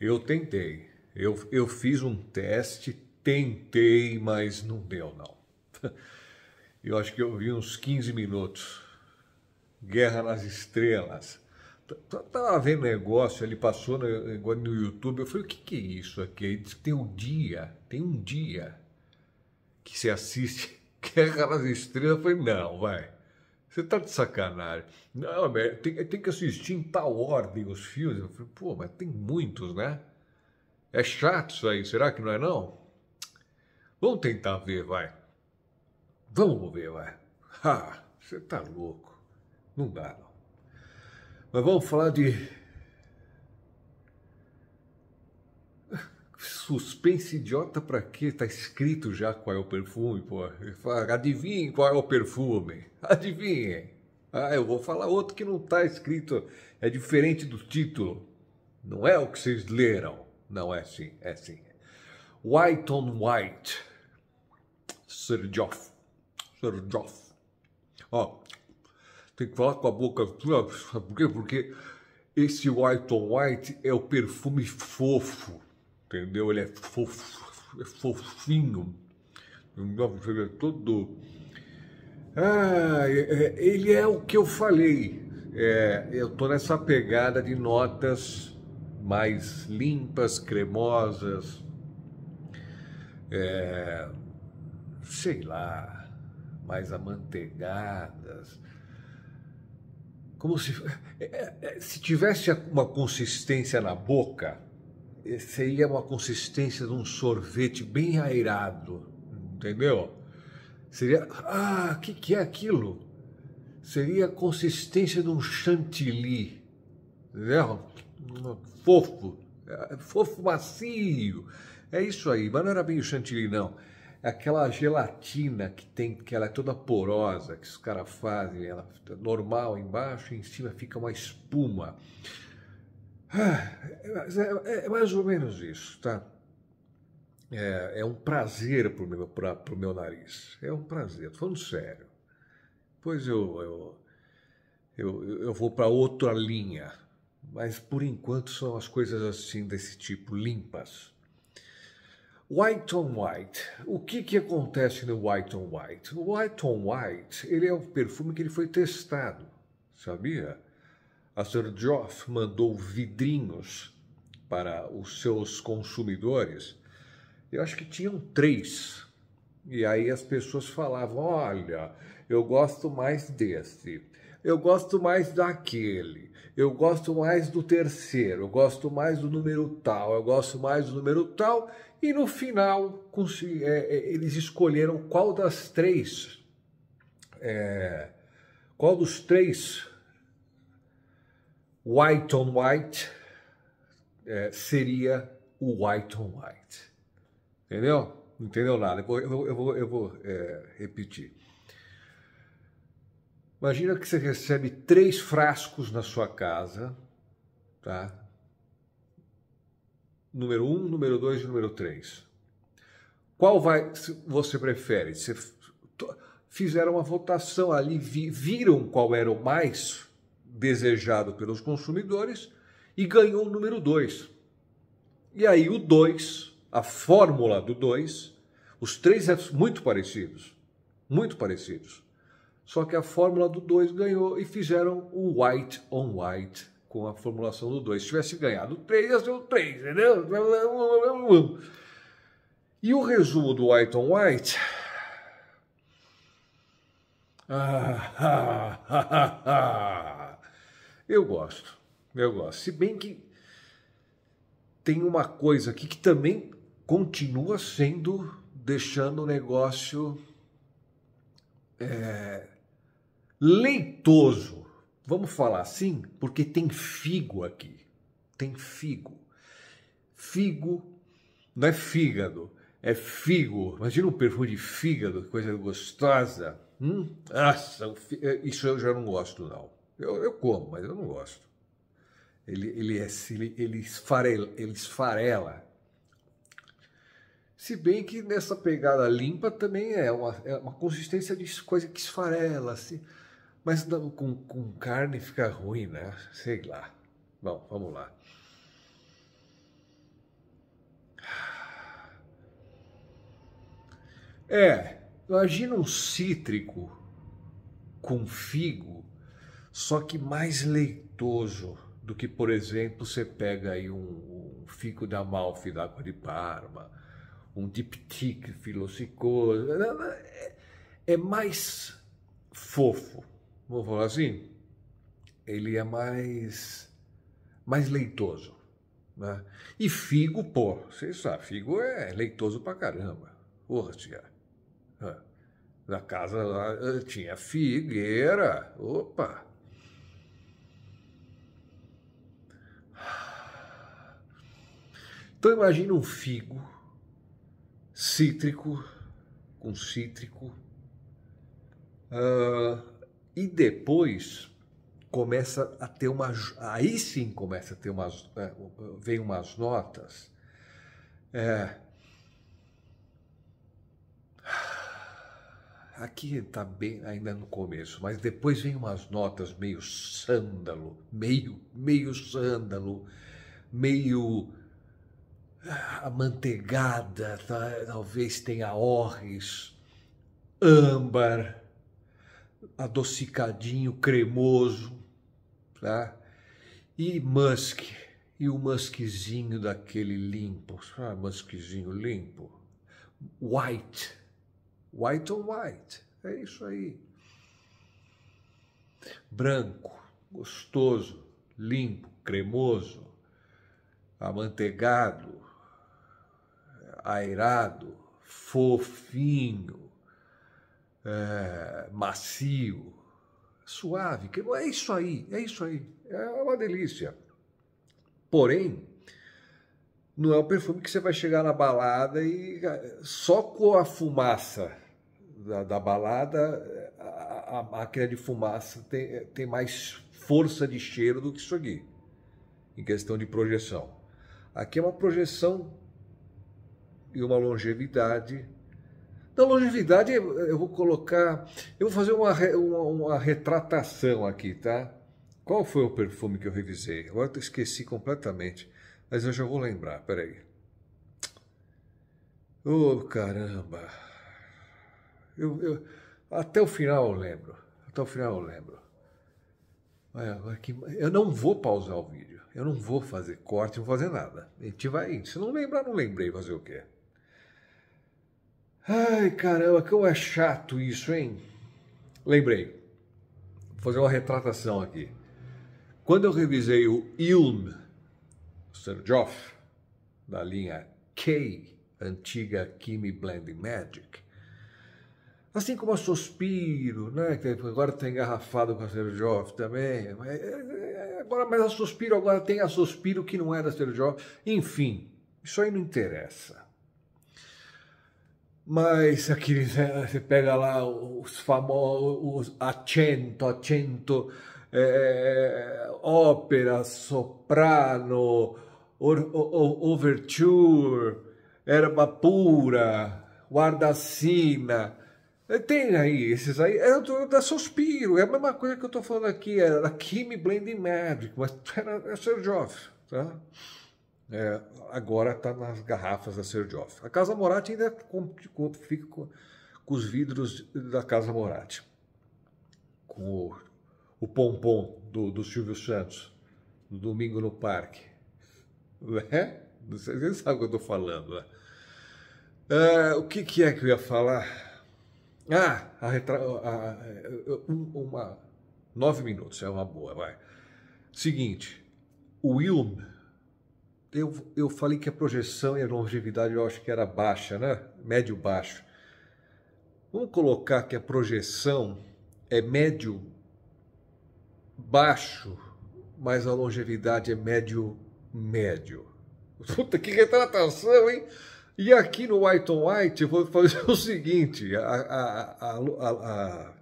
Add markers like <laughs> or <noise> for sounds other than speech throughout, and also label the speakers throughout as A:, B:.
A: Eu tentei. Eu, eu fiz um teste, tentei, mas não deu, não. <laughs> Eu acho que eu vi uns 15 minutos. Guerra nas Estrelas. Tava vendo negócio, ele passou no, no YouTube. Eu falei: o que, que é isso aqui? Ele disse: tem um dia, tem um dia que você assiste <laughs> Guerra nas Estrelas. Eu falei: não, vai. Você tá de sacanagem. Não, tem, tem que assistir em tal ordem os filmes. Eu falei, pô, mas tem muitos, né? É chato isso aí, será que não é não? Vamos tentar ver, vai. Vamos ver, vai. Ah, <laughs> você tá louco. Não dá, não. Mas vamos falar de suspense idiota para quê? Tá escrito já qual é o perfume, pô. Adivinhem qual é o perfume. Adivinhem. Ah, eu vou falar outro que não tá escrito. É diferente do título. Não é o que vocês leram. Não é assim, é assim. White on White. Sir Joff. Sir Joff. Ó, tem que falar com a boca. Sabe por quê? Porque esse White on White é o perfume fofo entendeu? Ele é, fof, é fofinho, Nossa, ele é todo. Ah, é, é, ele é o que eu falei. É, eu tô nessa pegada de notas mais limpas, cremosas, é, sei lá, mais amanteigadas como se é, se tivesse uma consistência na boca seria uma consistência de um sorvete bem airado, entendeu? Seria, ah, o que, que é aquilo? Seria a consistência de um chantilly, entendeu? Fofo, é fofo macio, é isso aí, mas não era bem o chantilly não. É aquela gelatina que tem, que ela é toda porosa, que os caras fazem, ela normal embaixo, e em cima fica uma espuma. Ah, é, é, é mais ou menos isso, tá? É, é um prazer pro meu, pra, pro meu nariz. É um prazer, tô falando sério. Pois eu, eu, eu, eu vou para outra linha. Mas por enquanto são as coisas assim desse tipo, limpas. White on White. O que, que acontece no White on White? O White on White ele é um perfume que ele foi testado, sabia? A Sir Geoff mandou vidrinhos para os seus consumidores. Eu acho que tinham três. E aí as pessoas falavam: olha, eu gosto mais desse, eu gosto mais daquele, eu gosto mais do terceiro, eu gosto mais do número tal, eu gosto mais do número tal. E no final é, é, eles escolheram qual das três, é, qual dos três White on White é, seria o White on White. Entendeu? Não entendeu nada. Eu, eu, eu vou, eu vou é, repetir. Imagina que você recebe três frascos na sua casa, tá? Número um, número dois e número três. Qual vai você prefere? Você, fizeram uma votação ali, viram qual era o mais desejado pelos consumidores e ganhou o número 2. E aí o 2, a fórmula do 2, os três é muito parecidos, muito parecidos. Só que a fórmula do 2 ganhou e fizeram o white on white com a formulação do 2. Se tivesse ganhado o 3, ia ser o 3, entendeu? E o resumo do white on white Ah, <laughs> ah, ah, ah. ah. Eu gosto, eu gosto. Se bem que tem uma coisa aqui que também continua sendo deixando o negócio é, leitoso. Vamos falar assim, porque tem figo aqui. Tem figo. Figo não é fígado, é figo. Imagina um perfume de fígado, coisa gostosa. Hum? Nossa, é, isso eu já não gosto, não. Eu, eu como, mas eu não gosto. Ele, ele, é, ele, ele, esfarela, ele esfarela. Se bem que nessa pegada limpa também é uma, é uma consistência de coisa que esfarela, assim. Mas não, com, com carne fica ruim, né? Sei lá. Bom, vamos lá. É, imagina um cítrico com figo só que mais leitoso do que, por exemplo, você pega aí um, um fico da malfi d'água de Parma, um diptique filocicoso, é, é, é mais fofo, vamos falar assim, ele é mais, mais leitoso. Né? E figo, pô, vocês sabem, figo é leitoso pra caramba. Porra, tia. Na casa lá eh, tinha figueira, opa, Então imagina um figo cítrico com cítrico uh, e depois começa a ter uma aí sim começa a ter umas é, vem umas notas é, aqui está bem ainda no começo, mas depois vem umas notas meio sândalo, meio meio sândalo, meio amanteigada, tá? talvez tenha orres, âmbar, adocicadinho, cremoso, tá? E musk, e o muskzinho daquele limpo, ah, muskzinho limpo, white, white on white, é isso aí. Branco, gostoso, limpo, cremoso, amanteigado, airado, fofinho, é, macio, suave. Que é isso aí, é isso aí. É uma delícia. Porém, não é o perfume que você vai chegar na balada e é, só com a fumaça da, da balada, a, a, máquina de fumaça tem, é, tem mais força de cheiro do que isso aqui, em questão de projeção. Aqui é uma projeção e uma longevidade. Na então, longevidade, eu vou colocar. Eu vou fazer uma, uma, uma retratação aqui, tá? Qual foi o perfume que eu revisei? Agora eu esqueci completamente, mas eu já vou lembrar, peraí. Oh, caramba! Eu, eu, até o final eu lembro. Até o final eu lembro. Eu não vou pausar o vídeo. Eu não vou fazer corte, não vou fazer nada. A gente vai. Se não lembrar, não lembrei fazer o quê? Ai, caramba, como é chato isso, hein? Lembrei. Vou fazer uma retratação aqui. Quando eu revisei o Ilm Serjoff, da linha K, antiga Kimi Blending Magic, assim como a Sospiro, né? Que agora está engarrafado com a Serjoff também. Mas, é, é, é, agora, mas a Sospiro agora tem a Sospiro que não é da Serjoff. Enfim, isso aí não interessa. Mas aqui eh, você pega lá os famosos acento accento, é, eh, eh, ópera, soprano, or, or, overture, erba pura, guardacina. Tem aí esses aí. É do, da Suspiro, é a mesma coisa que eu estou falando aqui, era da Kimi Blending Magic, mas era, era Sérgio tá? é, agora está nas garrafas da Serdioff. A Casa Moratti ainda com, com, fica com, com, os vidros da Casa Moratti, com o, o pompom do, do, Silvio Santos, no domingo no parque. Né? Vocês sabem o que eu estou falando. Né? É, o que, que, é que eu ia falar? Ah, a, a, um, uma, nove minutos, é uma boa, vai. Seguinte, o Wilm eu, eu falei que a projeção e a longevidade eu acho que era baixa, né? Médio-baixo. Vamos colocar que a projeção é médio-baixo, mas a longevidade é médio-médio. <laughs> Puta, que retratação, hein? E aqui no White on White eu vou fazer o seguinte: a, a, a, a,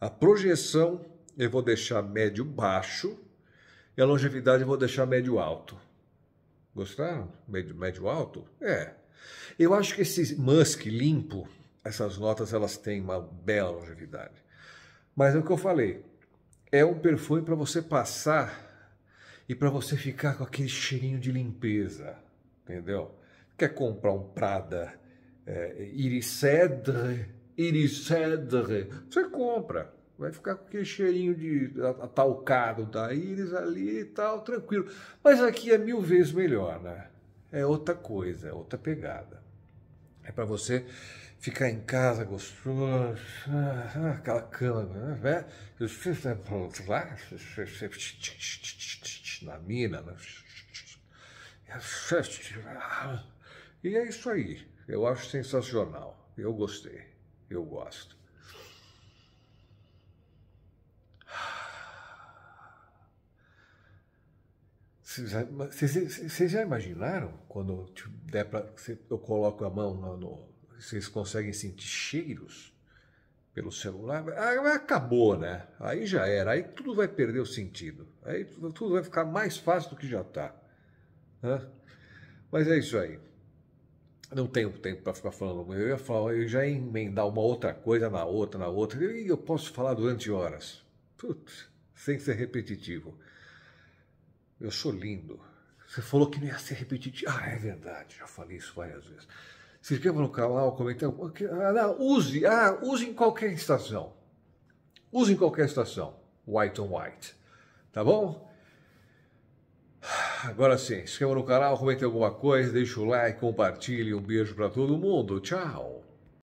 A: a projeção eu vou deixar médio-baixo e a longevidade eu vou deixar médio-alto. Gostaram? Médio alto? É. Eu acho que esse Musk limpo, essas notas elas têm uma bela longevidade. Mas é o que eu falei, é um perfume para você passar e para você ficar com aquele cheirinho de limpeza, entendeu? Quer comprar um Prada é, Iris Cedre, Iris Cedre, você compra. Vai ficar com aquele cheirinho de atalcado da íris ali e tal, tranquilo. Mas aqui é mil vezes melhor, né? É outra coisa, é outra pegada. É para você ficar em casa gostoso, aquela cama, né? Na mina, né? E é isso aí. Eu acho sensacional. Eu gostei. Eu gosto. Vocês já imaginaram quando tipo, der pra, eu coloco a mão no, Vocês conseguem sentir cheiros pelo celular? Ah, acabou, né? Aí já era. Aí tudo vai perder o sentido. Aí tudo vai ficar mais fácil do que já está. Mas é isso aí. Não tenho tempo para ficar falando. Eu ia falar, eu já ia emendar uma outra coisa na outra, na outra. E eu posso falar durante horas. Putz, sem ser repetitivo. Eu sou lindo. Você falou que não ia ser repetitivo. Ah, é verdade, já falei isso várias vezes. Se inscreva no canal, comenta. Ah, use, ah, use em qualquer estação. Use em qualquer estação. White on white. Tá bom? Agora sim, se inscreva no canal, comente alguma coisa, deixa o like, compartilhe. Um beijo para todo mundo. Tchau.